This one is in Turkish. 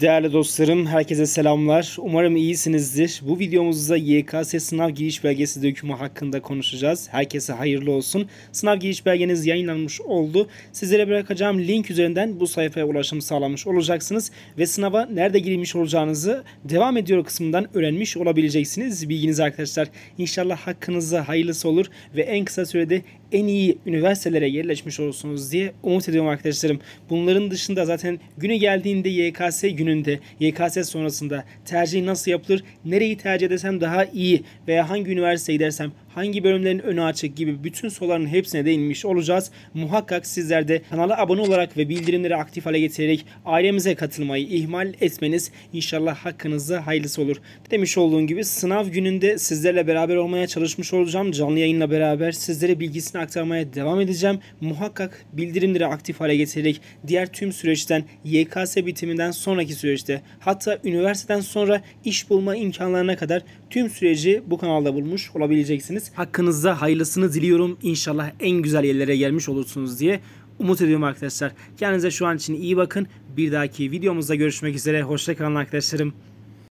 Değerli dostlarım, herkese selamlar. Umarım iyisinizdir. Bu videomuzda YKS sınav giriş belgesi dökümü hakkında konuşacağız. Herkese hayırlı olsun. Sınav giriş belgeniz yayınlanmış oldu. Sizlere bırakacağım link üzerinden bu sayfaya ulaşım sağlamış olacaksınız. Ve sınava nerede girmiş olacağınızı devam ediyor kısmından öğrenmiş olabileceksiniz. Bilginiz arkadaşlar. İnşallah hakkınızda hayırlısı olur ve en kısa sürede en iyi üniversitelere yerleşmiş olursunuz diye umut ediyorum arkadaşlarım. Bunların dışında zaten günü geldiğinde YKS gününde, YKS sonrasında tercih nasıl yapılır, nereyi tercih edersem daha iyi veya hangi üniversiteye gidersem hangi bölümlerin önü açık gibi bütün soruların hepsine değinmiş olacağız. Muhakkak sizler de kanala abone olarak ve bildirimleri aktif hale getirerek ailemize katılmayı ihmal etmeniz inşallah hakkınızda hayırlısı olur. Demiş olduğum gibi sınav gününde sizlerle beraber olmaya çalışmış olacağım. Canlı yayınla beraber sizlere bilgisini aktarmaya devam edeceğim. Muhakkak bildirimleri aktif hale getirerek diğer tüm süreçten YKS bitiminden sonraki süreçte hatta üniversiteden sonra iş bulma imkanlarına kadar tüm süreci bu kanalda bulmuş olabileceksiniz edeceksiniz. Hakkınızda hayırlısını diliyorum. İnşallah en güzel yerlere gelmiş olursunuz diye umut ediyorum arkadaşlar. Kendinize şu an için iyi bakın. Bir dahaki videomuzda görüşmek üzere. Hoşçakalın arkadaşlarım.